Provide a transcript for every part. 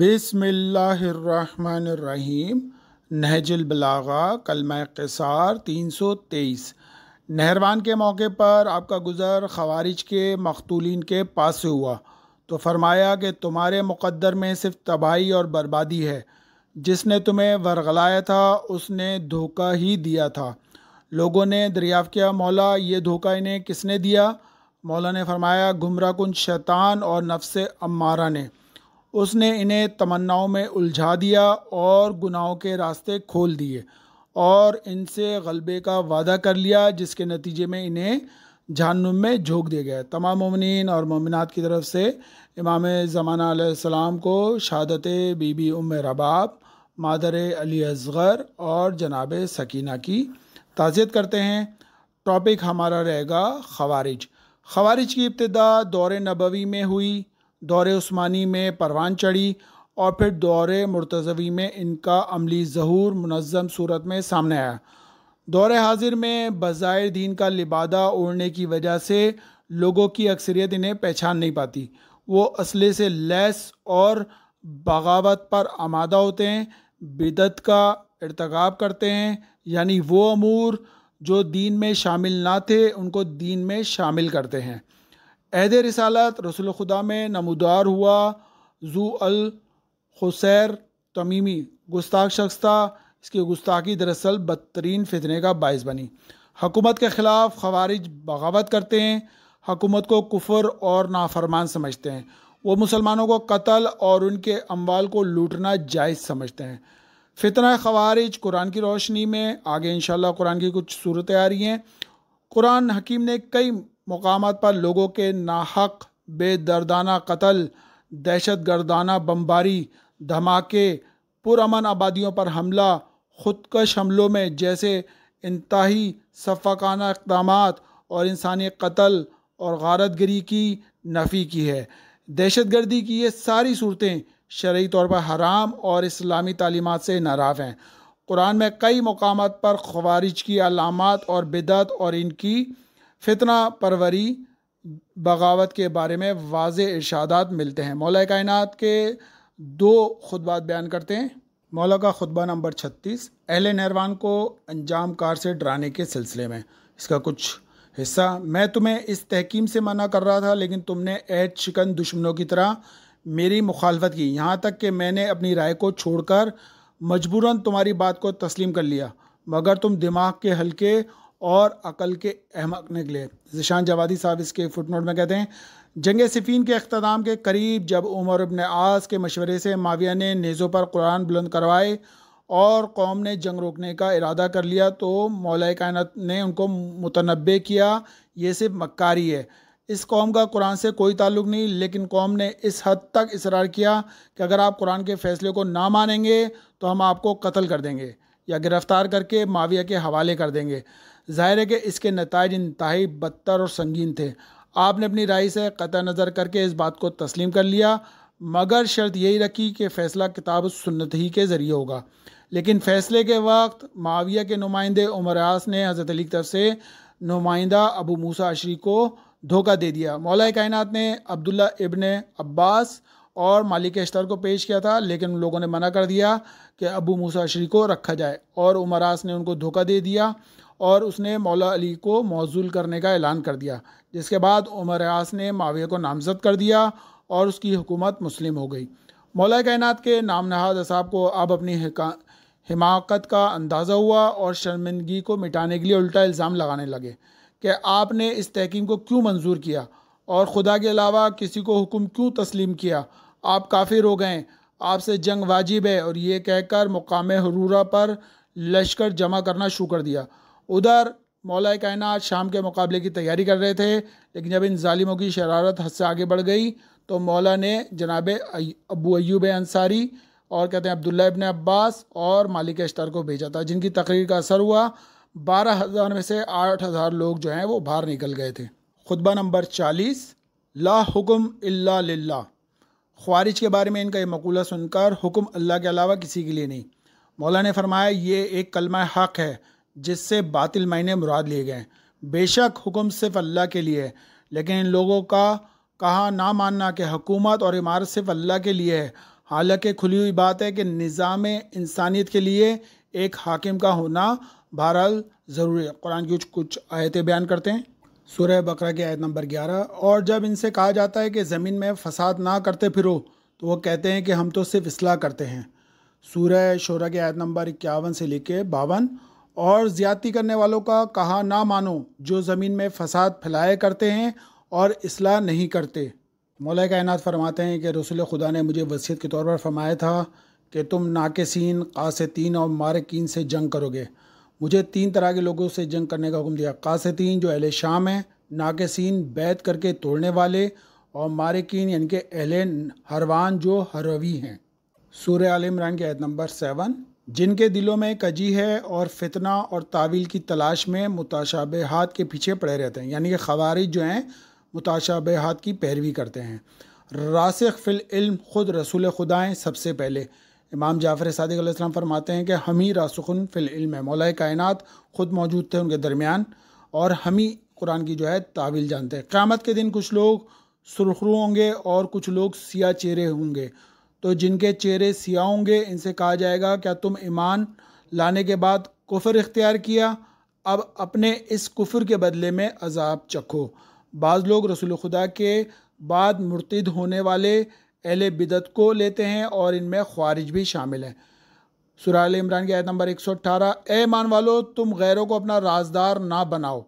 बिसमीम नहजुल बलागा कलम कसार तेईस नहरवान के मौके पर आपका गुज़र खवारिज के मखतूलिन के पास से हुआ तो फरमाया कि तुम्हारे मुकद्दर में सिर्फ तबाही और बर्बादी है जिसने तुम्हें वरगलाया था उसने धोखा ही दिया था लोगों ने दरियाफ़ किया मौला ये धोखा इन्हें किसने दिया मौला ने फरमाया गुमराह कुन शैतान और नफ्स अम्मारा ने उसने इन्हें तमन्नाओं में उलझा दिया और गुनाहों के रास्ते खोल दिए और इनसे गलबे का वादा कर लिया जिसके नतीजे में इन्हें जहनुम में झोंक दिया गया तमाम ममिन और ममिनत की तरफ से इमाम ज़माना आसमाम को शहादत बीबी उम रबाब मादर अली असगर और जनाब सकीना की ताज़ियत करते हैं टॉपिक हमारा रहेगा खवारिज खवारिज की इब्तदा दौर नबवी में हुई दौरे उस्मानी में परवान चढ़ी और फिर दौरे मुर्तजवी में इनका अमली जहूर मुनज़म सूरत में सामने आया दौर हाजिर में बज़ाहिर दीन का लिबादा ओढ़ने की वजह से लोगों की अक्सरियत इन्हें पहचान नहीं पाती वो असले से लैस और बगावत पर आमादा होते हैं बिदत का इरतकब करते हैं यानी वो अमूर जो दीन में शामिल ना थे उनको दीन में शामिल करते हैं अहद रसालत रसुल खुदा में नमदार हुआ जू अल हुसैर तमीमी गुस्ताख शख्स था इसकी गुस्ताखी दरअसल बदतरीन फितने का बायस बनी हकूमत के ख़िलाफ़ खवारिज बगावत करते हैं हकूमत को कुफर और नाफरमान समझते हैं वो मुसलमानों को कत्ल और उनके अमवाल को लूटना जायज़ समझते हैं फितना खवारिज कुरान की रोशनी में आगे इन शुरान की कुछ सूरतें आ रही हैं कुरान हकीम ने कई मकाम पर लोगों के नाहक बेदर्दाना कत्ल दहशत गर्दाना बम्बारी धमाके पुरमन आबादियों पर हमला खुदकश हमलों में जैसे इंतहाई सफ़ाकाना इकदाम और इंसानी कत्ल और गारतगरी की नफ़ी की है दहशत गर्दी की ये सारी सूरतें शर्य तौर पर हराम और इस्लामी तालीमत से नाराफ़ हैं कुरान में कई मकाम पर खवारिज की अलामत और बिदत और इनकी फितना परवरी बगावत के बारे में वाज इर्शादात मिलते हैं मौला कायन के दो खुतबात बयान करते हैं मौला का खुतबा नंबर छत्तीस अहल नहरवान को अंजाम कार से डराने के सिलसिले में इसका कुछ हिस्सा मैं तुम्हें इस तहकीम से मना कर रहा था लेकिन तुमने ऐड शिकन दुश्मनों की तरह मेरी मुखालफत की यहाँ तक कि मैंने अपनी राय को छोड़कर मजबूरन तुम्हारी बात को तस्लीम कर लिया मगर तुम दिमाग के हल्के और अकल के अहमक निकले जिशान जवादी साहब इसके फुटनोट में कहते हैं जंग सिफीन के अख्ताम के करीब जब उमर अबन आस के मशवरे से माविया ने नेज़ों पर कुरान बुलंद करवाए और कौम ने जंग रोकने का इरादा कर लिया तो मौल कायनत ने उनको मुतनबे किया ये सिर्फ मक्कारी है इस कौम का कुरान से कोई ताल्लुक नहीं लेकिन कौम ने इस हद तक इसरार किया कि अगर आप कुरान के फैसले को ना मानेंगे तो हम आपको कत्ल कर देंगे या गिरफ्तार करके माविया के हवाले कर देंगे जाहिर है कि इसके नतज इंतहाई बदतर और संगीन थे आपने अपनी राय से क़त नज़र करके इस बात को तस्लीम कर लिया मगर शर्त यही रखी कि फ़ैसला किताब सुन्नत ही के ज़रिए होगा लेकिन फ़ैसले के वक्त माविया के नुमाइंदे उमर आस ने हज़रत अली की तरफ से नुमाइंदा अबू मूसा अशरी को धोखा दे दिया मौला कायनत ने अब्दुल्ला इबन अब्बास और मालिक अश्तर को पेश किया था लेकिन उन लोगों ने मना कर दिया कि अबू मूसा शरी को रखा जाए और उमरास ने उनको धोखा दे दिया और उसने मौला अली को मौजूल करने का ऐलान कर दिया जिसके बाद उमर ने माविया को नामजद कर दिया और उसकी हुकूमत मुस्लिम हो गई मौला कायनात के नाम नहाद असाब को अब अपनी हिमाकत का अंदाज़ा हुआ और शर्मिंदगी को मिटाने के लिए उल्टा इल्ज़ाम लगाने लगे कि आपने इस तहकीम को क्यों मंजूर किया और ख़ुदा के अलावा किसी को हुक्म क्यों तस्लीम किया आप काफिर हो गए आपसे जंग वाजिब है और ये कहकर मुकाम हरूरा पर लश्कर जमा करना शुरू कर दिया उधर मौला कायनात शाम के मुकाबले की तैयारी कर रहे थे लेकिन जब इन ालिमों की शरारत हद से आगे बढ़ गई तो मौला ने जनाब अबू अयूब अंसारी और कहते हैं अब्दुल्ला इबन अब्बास और मालिक अश्तर को भेजा था जिनकी तकरीर का असर हुआ बारह हज़ार में से आठ हज़ार लोग जो हैं वो बाहर निकल गए थे खुतबा नंबर चालीस ला हुक्म इल्ला लिल्ला ख्वारिज के बारे में इनका ये मकूला सुनकर हुक्म अल्लाह के अलावा किसी के लिए नहीं मौला ने फरमाया ये एक कलमा हक है जिससे बातिल मायने मुराद लिए गए बेशक हुक्म सिर्फ अल्लाह के लिए है लेकिन इन लोगों का कहा ना मानना कि हकूमत और इमारत सिर्फ अल्लाह के लिए है हालांकि खुली हुई बात है कि निज़ाम इंसानियत के लिए एक हाकिम का होना बहरहाल ज़रूरी है कुरान की कुछ आयतें बयान करते हैं सूर्य बकरा की आयत नंबर ग्यारह और जब इनसे कहा जाता है कि ज़मीन में फसाद ना करते फिरो तो वो कहते हैं कि हम तो सिर्फ इसलाह करते हैं सूर्य शोरा की आयत नंबर इक्यावन से लेके बावन और ज़्यादती करने वालों का कहा ना मानो जो ज़मीन में फसाद फैलाए करते हैं और इसलाह नहीं करते मौल कायनात फरमाते हैं कि रसुल खुदा ने मुझे वसीयत के तौर पर फरमाया था कि तुम नाकसिन कासतीन और मारकिन से जंग करोगे मुझे तीन तरह के लोगों से जंग करने का हुक्म दिया कासतीन जो अहल शाम हैं नाकसिन बैत करके तोड़ने वाले और मारकिन यानी कि अहल हरवान जो हरवी हैं सूर्य आलमरान के आयत नंबर सेवन जिनके दिलों में कजी है और फितना और तावील की तलाश में मुताशाबहत के पीछे पड़े रहते हैं यानी कि खवारिज जो हैं मुताशाबहत की पैरवी करते हैं रासिक फ़िल इल्म ख़ुद रसूल खुदाएँ सबसे पहले इमाम जाफ़र सदक फरमाते हैं कि हमी रासखन फ़िल इल्म मौलाए कायनात ख़ुद मौजूद थे उनके दरमियान और हम ही कुरान की जो है तावील जानते हैं क़्यामत के दिन कुछ लोग सुरखरू होंगे और कुछ लोग सिया चेहरे होंगे तो जिनके चेहरे सिया होंगे इनसे कहा जाएगा क्या तुम ईमान लाने के बाद कुफर इख्तियार किया अब अपने इस कुफर के बदले में अजाब चखो बाज़ लोग रसूल खुदा के बाद मुर्तद होने वाले अहल बिदत को लेते हैं और इनमें ख्वारिज भी शामिल हैं सुराल इमरान की आयत नंबर 118 ए मान वालो तुम गैरों को अपना राजदार ना बनाओ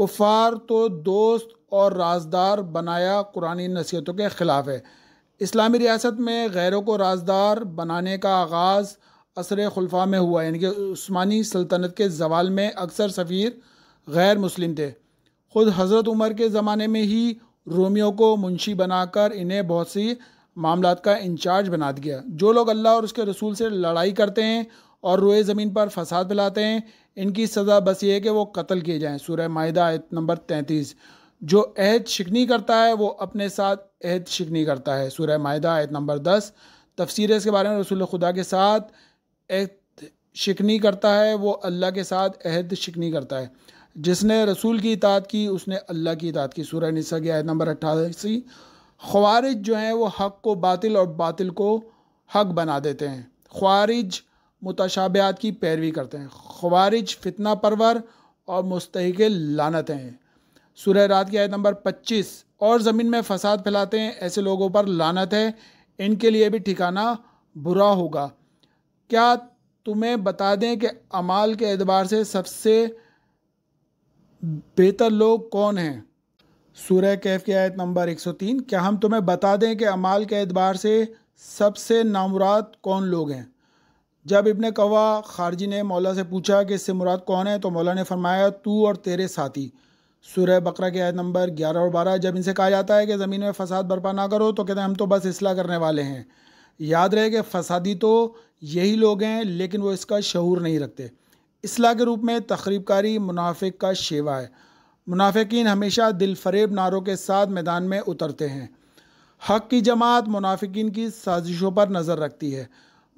कुफार तो दोस्त और राजदार बनाया कुरानी नसीहतों के ख़िलाफ़ है इस्लामी रियासत में गैरों को राजदार बनाने का आगाज़ असर खुलफा में हुआ यानी कि उस्मानी सल्तनत के जवाल में अक्सर सफ़ीर गैर मुस्लिम थे ख़ुद हज़रत उमर के ज़माने में ही रोमियो को मुंशी बनाकर इन्हें बहुत सी मामलात का इंचार्ज बना दिया जो लोग अल्लाह और उसके रसूल से लड़ाई करते हैं और रोए ज़मीन पर फसाद फैलाते हैं इनकी सज़ा बस ये है कि वो कत्ल किए जाएं सूर्य माहिदा आयत नंबर तैंतीस जो अहद शिकनी करता है वो अपने साथ अहद शिकनी करता है सूर्य माहिदा आयत नंबर दस तफसर इसके बारे में रसूल खुदा के साथ अहद शिकनी करता है वो अल्लाह के साथ अहद शिकनी करता है जिसने रसूल की इतात की उसने अल्लाह की इतात की सूरह निसा की आयत नंबर अट्ठासी ख्वारिज जो हैं वो हक को बातिल और बातिल को हक बना देते हैं ख्वारिज मुतशाबियात की पैरवी करते हैं ख्वारिज फितना परवर और मुस्तक लानत हैं सूर्य रात की आयत नंबर 25 और ज़मीन में फसाद फैलाते हैं ऐसे लोगों पर लानत है इनके लिए भी ठिकाना बुरा होगा क्या तुम्हें बता दें कि अमाल के एतबार से सबसे बेहतर लोग कौन हैं सूर्य कैफ की आयत नंबर 103 क्या हम तुम्हें बता दें कि अमाल के एतबार से सबसे नामुराद कौन लोग हैं जब इबन कवा खारजी ने मौला से पूछा कि इससे मुराद कौन है तो मौला ने फरमाया तू और तेरे साथी सूर्य बकरा की आयत नंबर 11 और 12 जब इनसे कहा जाता है कि ज़मीन में फ़साद बर्पा ना करो तो कहते हैं हम तो बस इसलाह करने वाले हैं याद रहे कि फसादी तो यही लोग हैं लेकिन वो इसका शहूर नहीं रखते असलाह के रूप में तकरीबकारी मुनाफिक का शेवा है मुनाफिकीन हमेशा दिल फरेब नारों के साथ मैदान में उतरते हैं हक की जमात मुनाफिकीन की साजिशों पर नज़र रखती है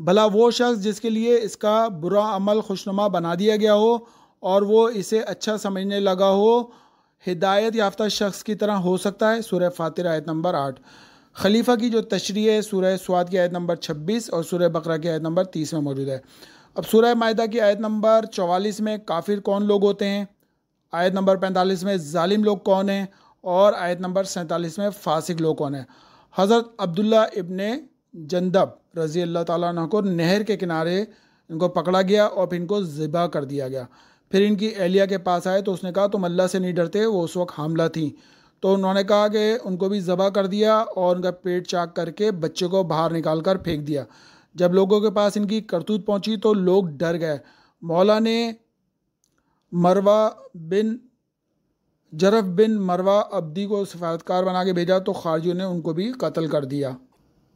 भला वो शख्स जिसके लिए इसका बुरा अमल खुशनुमा बना दिया गया हो और वो इसे अच्छा समझने लगा हो हिदायत याफ्ता शख्स की तरह हो सकता है सूर्य फातिर आयत नंबर आठ खलीफा की जो तशरी है सूर्य स्वाद की आयत नंबर छब्बीस और सूर्य बकरा की आयत नंबर तीस में मौजूद है अब सूरह मायदा की आयत नंबर चवालीस में काफिर कौन लोग होते हैं आयत नंबर पैंतालीस में ालिम लोग कौन हैं और आयत नंबर सैंतालीस में फासिक लोग कौन हैं हज़रत अब्दुल्ला इबन जंदब रज़ी अल्लाह ताली को नहर के किनारे इनको पकड़ा गया और फिर इनको ज़िबा कर दिया गया फिर इनकी एहलिया के पास आए तो उसने कहा तुम अल्लाह से नहीं डरते वो उस वक्त हमला थी तो उन्होंने कहा कि उनको भी ज़बह कर दिया और उनका पेट चाक करके बच्चे को बाहर निकाल कर फेंक दिया जब लोगों के पास इनकी करतूत पहुंची तो लोग डर गए मौला ने मरवा बिन जरफ बिन मरवा अब्दी को सफारतकार बना के भेजा तो खारजियों ने उनको भी कत्ल कर दिया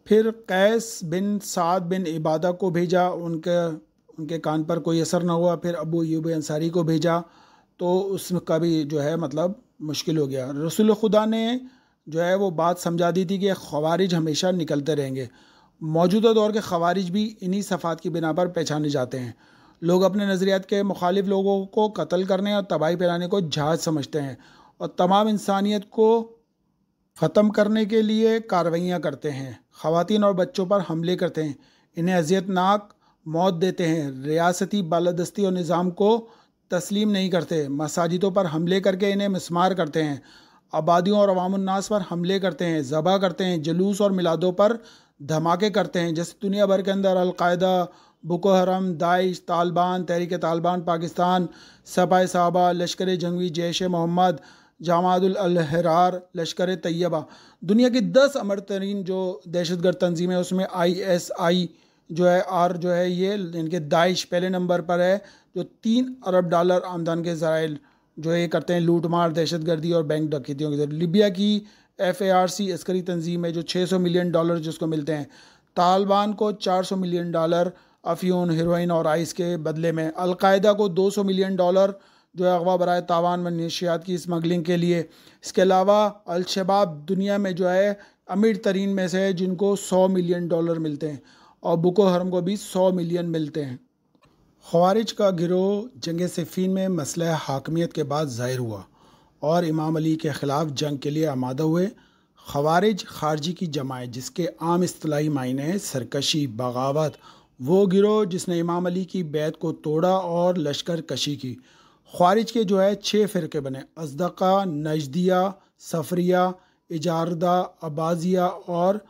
फिर कैस बिन साद बिन इबादा को भेजा उनके उनके कान पर कोई असर ना हुआ फिर अबू यूब अंसारी को भेजा तो उसका भी जो है मतलब मुश्किल हो गया रसूल खुदा ने जो है वो बात समझा दी थी कि खवारिज हमेशा निकलते रहेंगे मौजूदा दौर के खवारिज भी इन्हीं सफ़ात की बिना पर पहचाने जाते हैं लोग अपने नज़रियात के मुखालिफ लोगों को कत्ल करने और तबाही फैलाने को जहाज समझते हैं और तमाम इंसानियत को ख़त्म करने के लिए कार्रवाइयाँ करते हैं खातन और बच्चों पर हमले करते हैं इन्हें अजियतनाक मौत देते हैं रियासती बालादस्ती और निज़ाम को तस्लीम नहीं करते मसाजिदों पर हमले करके इन्हें मस्मार करते हैं आबादियों और अवामनास पर हमले करते हैं ज़बह करते हैं जलूस और मिलादों पर धमाके करते हैं जैसे दुनिया भर के अंदर al Qaeda Boko Haram Daesh Taliban Tehreek Taliban Pakistan Sipah Sahaba Lashkar जंगवी Jaish Mohammad जमातुलहरार लश्कर तैयबा दुनिया की दस अमर तरीन जो दहशत गर्द है उसमें आई एस आई जो है आर जो है ये इनके दाइश पहले नंबर पर है जो तीन अरब डॉलर आमदन के जराइल जो ये करते हैं लूट मार दहशत गर्दी और बैंक डकैतियों के जरिए लिबिया की एफ ए आर सी अस्करी तंजीम है जो 600 मिलियन डॉलर जिसको मिलते हैं तालिबान को 400 मिलियन डॉलर अफियन हेरोइन और आइस के बदले में अलकायदा को 200 मिलियन डॉलर जो है अगवा बरए तावान में नशियात की स्मगलिंग के लिए इसके अलावा अलशबाब दुनिया में जो है अमीर तरीन में से है जिनको सौ मिलियन डॉलर मिलते हैं और बुको हरम को भी सौ मिलियन मिलते हैं खवारिज का गिरोह जंग सिफीन में मसला हाकमियत के बाद ज़ाहिर हुआ और इमाम अली के ख़िलाफ़ जंग के लिए आमादा हुए खवारिज खारजी की जमायत जिसके आम असलाही मायने हैं सरकशी बगावत वो गिरोह जिसने इमाम अली की बैत को तोड़ा और लश्कर कशी की खारिज के जो है छः फ़िरके बने अजदका नजदिया सफरिया इजारदा अबाजिया और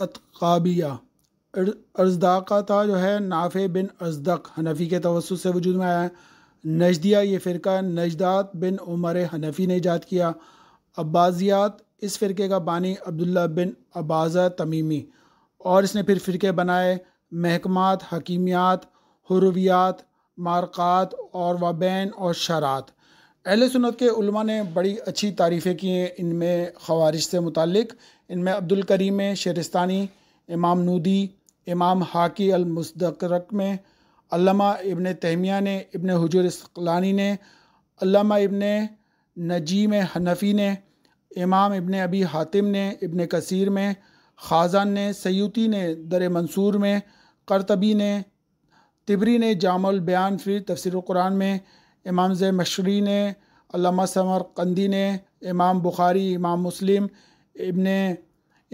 अतकाबिया अर्जदाका था जो है नाफे बिन अजदक हनफी के तवसु से वजूद में आया है नजदिया ये फ़िरका नजदात बिन उमर हनफी ने ईजाद किया अब्बाजियात इस फ़िरके का बानी अब्दुल्ला बिन अबाज़ा तमीमी और इसने फिर फ़िरके बनाए महकमात हकीमियात हरवियात मारक़ात और वबैन और शरात अहल सुनत के उलमा ने बड़ी अच्छी तारीफ़ें की हैं इनमें खवारिश से मुतक इनमें अब्दुल करीम शेरस्तानी इमाम नूदी इमाम हाकी अलमस्तरक में अल्लामा इबन तहमिया ने इबन हजूर इसकलानी ने अल्लामा इबन नजीम हनफ़ी ने इमाम इबन अबी हातिम ने इबन कसीर में ख़ाजान ने सयूती ने दर मंसूर में करतबी ने तिबरी ने जामुल बयान फिर तफसर कुरान में इमाम जे मशरी ने अल्लामा कंदी ने इमाम बुखारी इमाम मुस्लिम इबन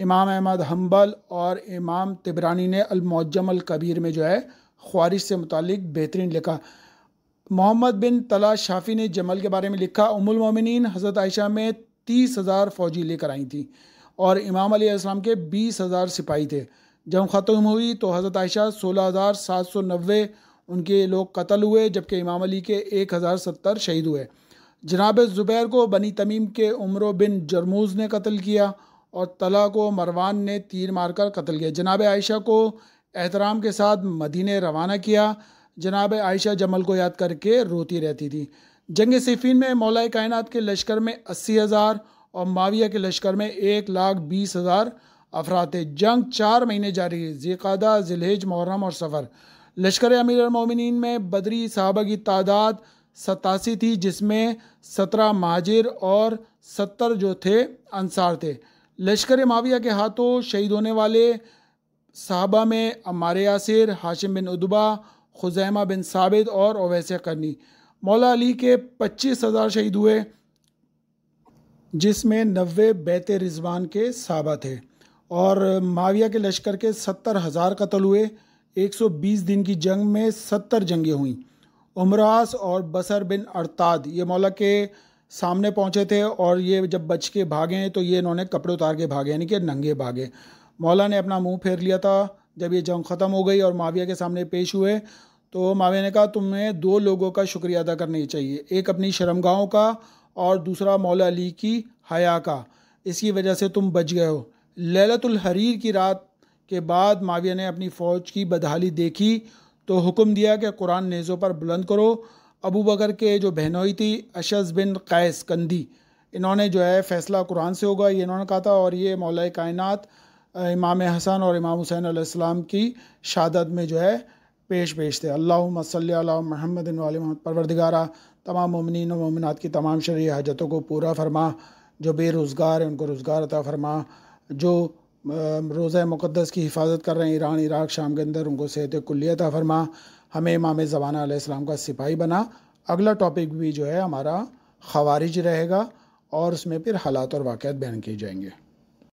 इमाम अहमद हम्बल और इमाम तिबरानी ने अलमौजम कबीर में जो है ख्वारिश से मुतक बेहतरीन लिखा मोहम्मद बिन तला शाफी ने जमल के बारे में लिखा उमुल उमुलमिन हज़रत आयशा में तीस हज़ार फ़ौजी लेकर आई थी और इमाम अलीसम के बीस हज़ार सिपाही थे जब ख़त्म हुई तो हज़रत आयशा सोलह हज़ार सात सौ नब्बे उनके लोग कत्ल हुए जबकि इमाम अली के एक हज़ार सत्तर शहीद हुए जनाब ज़ुबैर को बनी तमीम के उम्र बिन जरमूज़ ने कत्ल किया और तला को मरवान ने तीर मारकर कत्ल किया जनाब आयशा को एहतराम के साथ मदीने रवाना किया जनाब आयशा जमल को याद करके रोती रहती थी जंग सिफिन में मौला कायनत के लश्कर में अस्सी हज़ार और माविया के लश्कर में एक लाख बीस हज़ार अफराद थे जंग चार महीने जारी जिकादा ज़िलेज मुहर्रम और सफ़र लश्कर अमीर मोमिन में बदरी साहबा की तादाद सतासी थी जिसमें सत्रह महाजिर और सत्तर जो थे अंसार थे लश्कर माविया के हाथों शहीद होने वाले साहबा में अमार यासिर हाशिम बिन उदबा खुजैमा बिन साबित और ओवैस करनी मौला अली के पच्चीस हज़ार शहीद हुए जिसमें नबे बैत रिजवान के साहबा थे और माविया के लश्कर के सत्तर हज़ार कत्ल हुए एक सौ बीस दिन की जंग में सत्तर जंगें हुई उमरास और बसर बिन अरताद ये मौला के सामने पहुँचे थे और ये जब बच के भागे हैं तो ये इन्होंने कपड़े उतार के भागे यानी कि नंगे भागे मौला ने अपना मुंह फेर लिया था जब ये जंग ख़त्म हो गई और माविया के सामने पेश हुए तो माविया ने कहा तुम्हें दो लोगों का शुक्रिया अदा करना चाहिए एक अपनी शर्मगाहों का और दूसरा मौला अली की हया का इसकी वजह से तुम बच गए हो ललतुल हरीर की रात के बाद माविया ने अपनी फ़ौज की बदहाली देखी तो हुक्म दिया कि कुरान नेज़ों पर बुलंद करो अबू बकर के जो बहनोई थी अशज बिन कैस कंदी इन्होंने जो है फ़ैसला कुरान से होगा ये इन्होंने कहा था और ये मौला कायनत इमाम हसन और इमाम हुसैन आसमाम की शहादत में जो है पेश पेश थे अल्लाह मसल महमद महमद परवरदिगारा तमाम ममिन ममिनत की तमाम शरी हाजतों को पूरा फरमा जो बेरोज़गार हैं उनको रोज़गार अता फरमा जो रोज़ मुक़दस की हिफाजत कर रहे हैं ईरान इराक शाम के अंदर उनको सेहत कुल्ली फरमा हमें इमाम ज़बाना आलाम का सिपाही बना अगला टॉपिक भी जो है हमारा खवारिज रहेगा और उसमें फिर हालात और वाक़ बयान किए जाएंगे